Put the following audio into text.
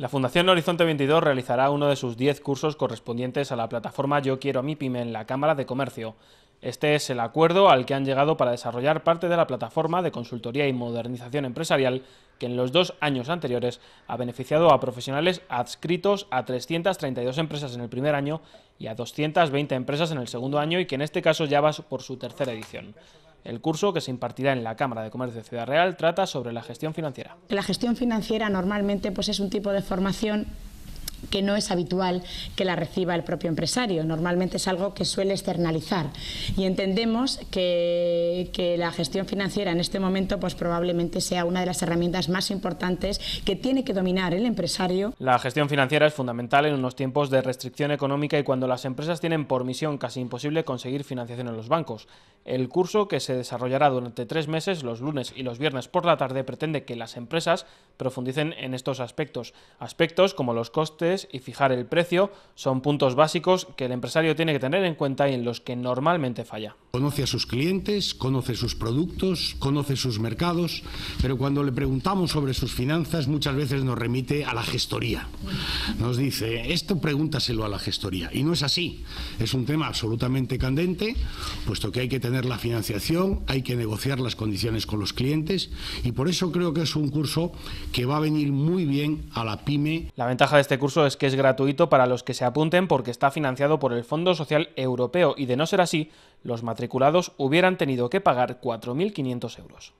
La Fundación Horizonte 22 realizará uno de sus 10 cursos correspondientes a la plataforma Yo Quiero a mi PyME en la Cámara de Comercio. Este es el acuerdo al que han llegado para desarrollar parte de la plataforma de consultoría y modernización empresarial que en los dos años anteriores ha beneficiado a profesionales adscritos a 332 empresas en el primer año y a 220 empresas en el segundo año y que en este caso ya va por su tercera edición. El curso, que se impartirá en la Cámara de Comercio de Ciudad Real, trata sobre la gestión financiera. La gestión financiera normalmente pues, es un tipo de formación que no es habitual que la reciba el propio empresario. Normalmente es algo que suele externalizar y entendemos que, que, la gestión financiera en este momento pues probablemente sea una de las herramientas más importantes que tiene que dominar el empresario. La gestión financiera es fundamental en unos tiempos de restricción económica y cuando las empresas tienen por misión casi imposible conseguir financiación en los bancos. El curso que se desarrollará durante tres meses, los lunes y los viernes por la tarde, pretende que las empresas profundicen en estos aspectos, aspectos como los costes y fijar el precio son puntos básicos que el empresario tiene que tener en cuenta y en los que normalmente falla conoce a sus clientes, conoce sus productos, conoce sus mercados, pero cuando le preguntamos sobre sus finanzas muchas veces nos remite a la gestoría. Nos dice, esto pregúntaselo a la gestoría. Y no es así. Es un tema absolutamente candente, puesto que hay que tener la financiación, hay que negociar las condiciones con los clientes y por eso creo que es un curso que va a venir muy bien a la pyme. La ventaja de este curso es que es gratuito para los que se apunten porque está financiado por el Fondo Social Europeo y de no ser así, los matriculados hubieran tenido que pagar 4.500 euros.